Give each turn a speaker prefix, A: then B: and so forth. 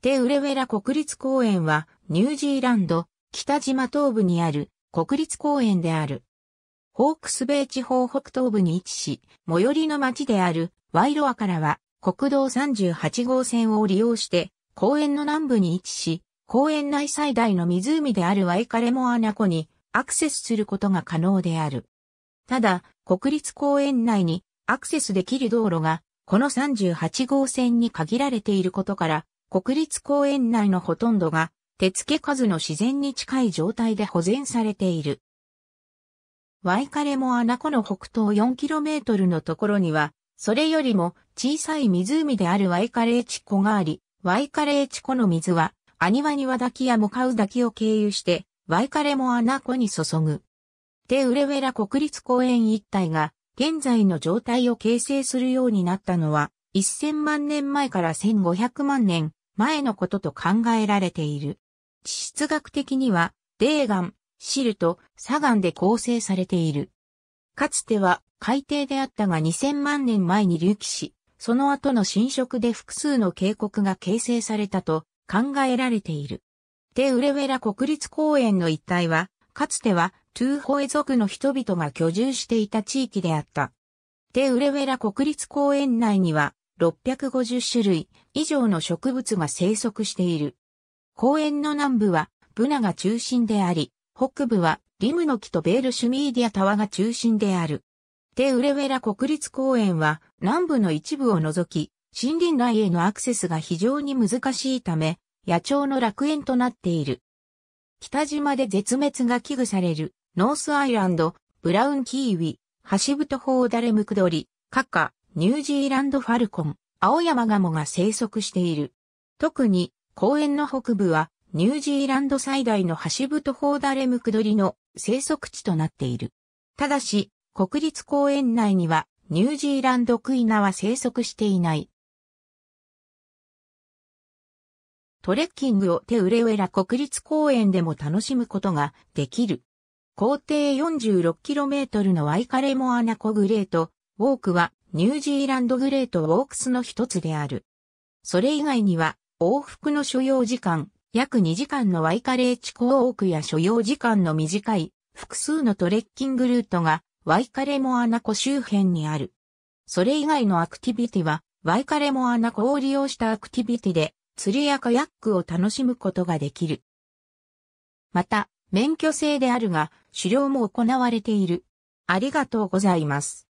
A: テウレウェラ国立公園は、ニュージーランド、北島東部にある国立公園である。ホークスベイ地方北東部に位置し、最寄りの町であるワイロアからは国道38号線を利用して公園の南部に位置し、公園内最大の湖であるワイカレモアナ湖にアクセスすることが可能である。ただ、国立公園内にアクセスできる道路がこの38号線に限られていることから、国立公園内のほとんどが手付数の自然に近い状態で保全されている。ワイカレモアナ湖の北東 4km のところには、それよりも小さい湖であるワイカレーチ湖があり、ワイカレーチ湖の水は、アニワニワ滝やモカウ滝を経由して、ワイカレモアナ湖に注ぐ。テウレウェラ国立公園一帯が、現在の状態を形成するようになったのは、1000万年前から1500万年、前のことと考えられている。地質学的には、泥岩、シルト、砂岩で構成されている。かつては海底であったが2000万年前に隆起し、その後の侵食で複数の渓谷が形成されたと考えられている。テウレウェラ国立公園の一帯は、かつてはトゥーホエ族の人々が居住していた地域であった。テウレウェラ国立公園内には650種類以上の植物が生息している。公園の南部はブナが中心であり、北部はリムノキとベールシュミーディアタワが中心である。テウレウェラ国立公園は南部の一部を除き、森林内へのアクセスが非常に難しいため、野鳥の楽園となっている。北島で絶滅が危惧される、ノースアイランド、ブラウンキーウィ、ハシブトホウダレムクドリ、カカ、ニュージーランドファルコン、青山ガモが生息している。特に公園の北部はニュージーランド最大のハシブトホーダレムクドリの生息地となっている。ただし、国立公園内にはニュージーランドクイナは生息していない。トレッキングをテウレウェラ国立公園でも楽しむことができる。高低 46km のワイカレモアナコグレート、ウォークはニュージーランドグレートウォークスの一つである。それ以外には、往復の所要時間、約2時間のワイカレーチォークや所要時間の短い複数のトレッキングルートがワイカレモアナ湖周辺にある。それ以外のアクティビティはワイカレモアナ湖を利用したアクティビティで釣りやカヤックを楽しむことができる。また、免許制であるが、狩猟も行われている。ありがとうございます。